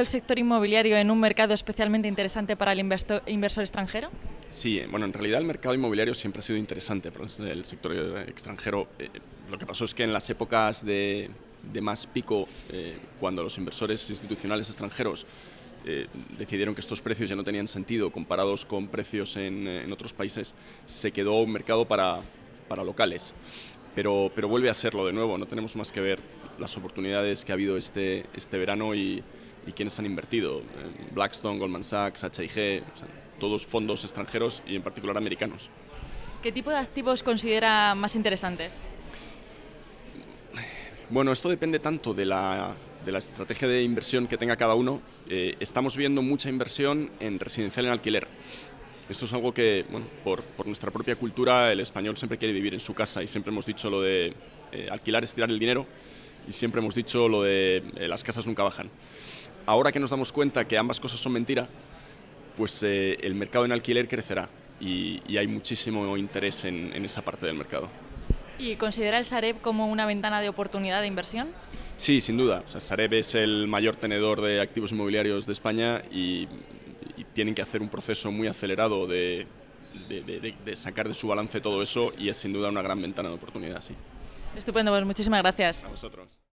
el sector inmobiliario en un mercado especialmente interesante para el inversor extranjero? Sí, bueno, en realidad el mercado inmobiliario siempre ha sido interesante para el sector eh, extranjero. Eh, eh, lo que pasó es que en las épocas de, más pico, cuando los inversores institucionales extranjeros decidieron que estos precios ya no tenían sentido comparados con precios en, otros países, se quedó un mercado para, para locales. Pero, pero, vuelve a serlo de nuevo. No tenemos más que ver las oportunidades que ha habido este, este verano y, y quiénes han invertido. Eh, Blackstone, Goldman Sachs, HIG, todos fondos extranjeros y en particular americanos. ¿Qué tipo de activos considera más interesantes? Bueno, esto depende tanto de la, de la estrategia de inversión que tenga cada uno. Eh, estamos viendo mucha inversión en residencial en alquiler. Esto es algo que, bueno, por, por, nuestra propia cultura, el español siempre quiere vivir en su casa y siempre hemos dicho lo de eh, alquilar es tirar el dinero y siempre hemos dicho lo de eh, las casas nunca bajan. Ahora que nos damos cuenta que ambas cosas son mentira, pues eh, el mercado en alquiler crecerá y, hay muchísimo interés en, esa parte del mercado. ¿Y considera el Sareb como una ventana de oportunidad de inversión? Sí, sin duda. O Sareb es el mayor tenedor de activos inmobiliarios de España y, tienen que hacer un proceso muy acelerado de, de sacar de su balance todo eso y es sin duda una gran ventana de oportunidad, sí. Estupendo, pues muchísimas gracias. A vosotros.